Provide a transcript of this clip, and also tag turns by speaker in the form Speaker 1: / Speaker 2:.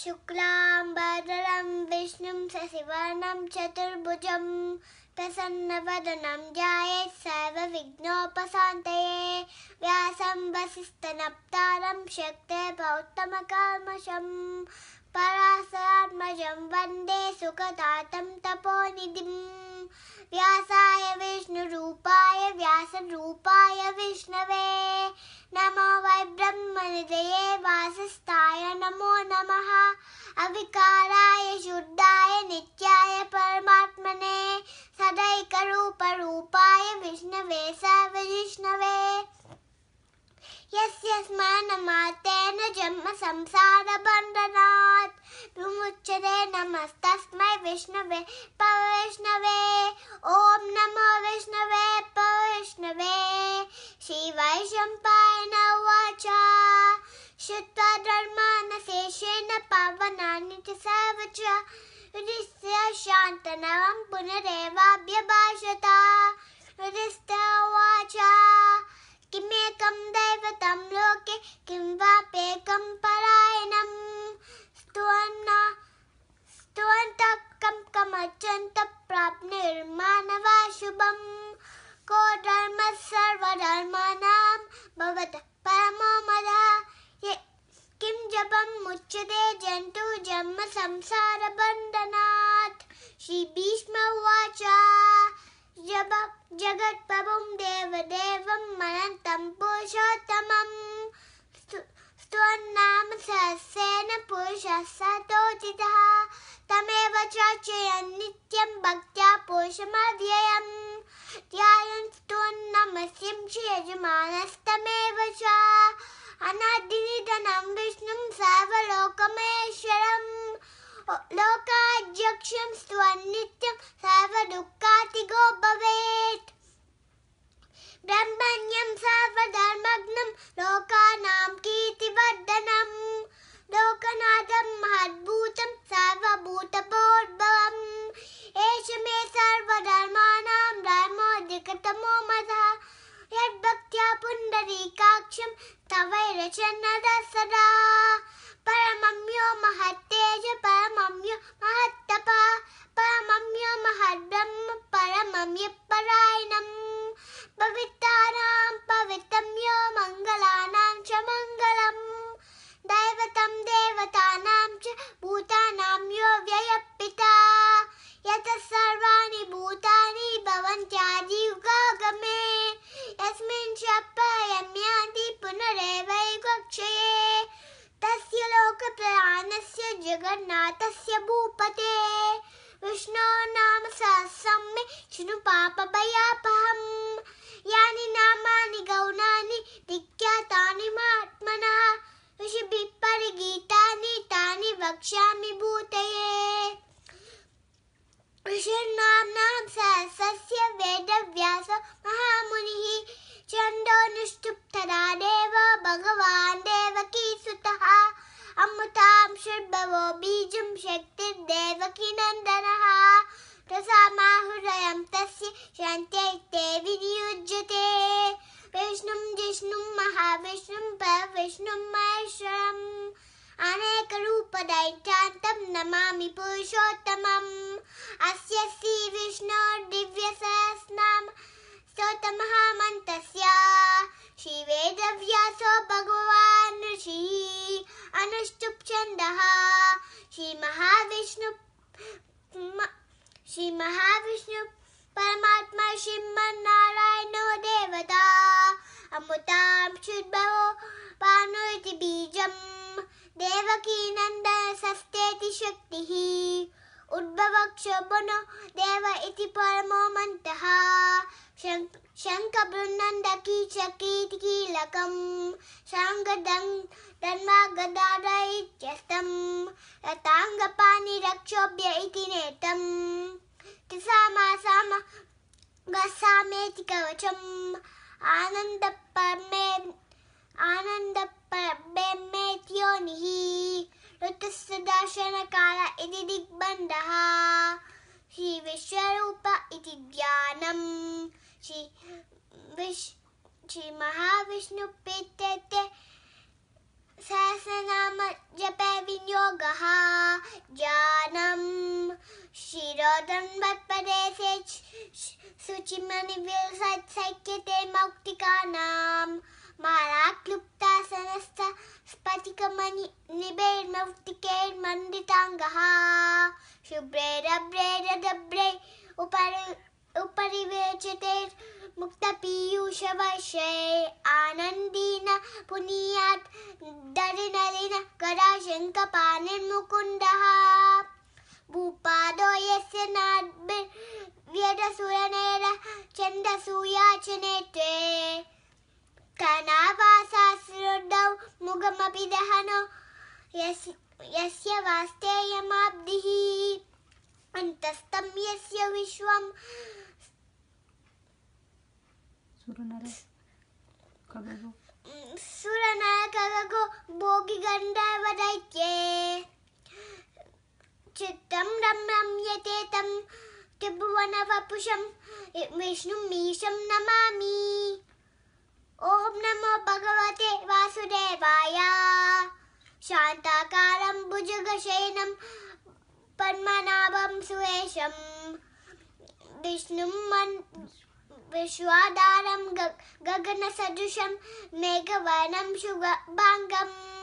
Speaker 1: शुक्लाम्बदरं विष्णुं शशिवर्णं चतुर्भुजं प्रसन्नवदनं जाये सर्वविघ्नोपशान्तये व्यासं वसिष्ठनप्तारं शक्ते पौत्तमकामशं परा वन्दे सुखतातं तपोनिधिं व्यासाय विष्णुरूपाय व्यासरूपाय विष्णवे नमो वै ब्रह्मनिधये वासस्थाय नमो नमः अविकाराय शुद्धाय नित्याय परमात्मने सदैकरूपरूपाय विष्णवे सर्वविष्णवे यस्यस्मान् नमातेन जन्म संसारबन्धनात् विमुच्यते नमस्तस्मै विष्णवे पवैष्णवे ॐ नमो विष्णवे पवैष्णवे शिवाय शम्पायन उवाच श्रुत्वा धर्मानशेषेण पावनानि च सर्व च शान्तनवं पुनरेवाभ्यभाषता हृदिस्त्य उवाच किमेकं दैवतं लोके किं वापेकं परायणं स्तुवन्ना स्तुवन्तकं कमचन्तप्राप्निर्मानवा को धर्मः सर्वधर्माणां भवतः परमो मदः ये किं जपं मुच्यते जन्तु जन्म संसारबन्धनात् श्रीभीष्म उवाच जप जगत्प्रभुं देवदेवं मनन्तं पुरुषोत्तमं त्वन्नाम सहस्रेण पुरुषः सतोचितः तमेव चर्चयन् नित्यं भक्त्या पुरुषमव्ययम् ध्यायन्स्त्वन्नमस्यं च यजमानस्तमेव च अनादिनिधनं विष्णुं सर्वलोकमेश्वरम् लोकाध्यक्षं स्वन्नित्यं सर्वदुःखातिगो भवेत् ब्रह्मण्यं सर्वधर्मग्नं लोकानां कीर्तिवर्धनम् लोकनाथं महद्भूतं सर्वभूतपोद्भवम् एष मे सर्वधर्माणां धर्मोऽधिकतमो मदः यद्भक्त्या पुण्डरीकाक्षं तवैरचनदा सदा परमम्यो महत्तेज परमम्यो महत्तपा परमम्यो महद्ब्रह्म परमम्य परायणम् किञ्चाप्पायम्याति पुनरेवैकक्षये तस्य लोकप्रयाणस्य जगन्नाथस्य मुतां शुभवो बीजं शक्तिर्देवकीनन्दनः प्रसामाहुरयं तस्य शान्त्यैते विनियुज्यते विष्णुं जिष्णुं महाविष्णुं परविष्णुं महेश्वरम् अनेकरूपदैत्यान्तं नमामि पुरुषोत्तमम् अस्य श्रीविष्णोर् श्रीमहाविष्णुपरमात्मा श्रीं मन्नारायणो देवता अमुतां शुद्भो पाणोति बीजं देवकीनन्दसस्तेति शक्तिः उद्भवक्षो बनो देव इति परमो मन्तः शङ्खबृन्नन्दकीचकीतिकीलकं शाङ्गदं धन्वागदार इत्यस्तं रताङ्गपाणिरक्षोभ्य इति नेतं त्रिसामा साम गसामेति कवचम् आनन्दपर्मे आनन्दपर्मेत्योनिः सदाशनकाल इति दिग्बन्धः श्रीविश्वरूप इति ध्यानम् श्री विश् श्रीमहाविष्णुप्रीत्यर्थे सहस्रनामजपे विनियोगः ज्ञानं शिरोदन्वत्पदे शुचिमणिविलसत्सैक्यते मौक्तिकानाम् मालाक्लुप्ता सनस्ता स्फटिकमणिनिबेर्मौक्तिकैर्मण्डिताङ्गः शुभ्रैरभ्रैरदभ्रै उपरि उपरिवेचितैर्मुक्तपीयूषवशै आनन्देन पुनीयात् दरिनलिन कराशङ्कपाणिर्मुकुन्दः भूपादो यस्य नाद्भिर्व्यटसुरनेर छन्दसूयाचने मुखमपि दहनो यस्य वास्तेयमाब्धिः अन्तस्तं यस्य विश्वम् सुरनरकगो चित्तं तं त्रिभुवनवपुषं नमामि ओम नमो भगवते वासुदेवाय शान्ताकारं भुजगशयनं पद्मनाभं सुवेशं विष्णुं मन् विश्वाधारं गगनसदृशं मेघवर्णं शुभाङ्गम्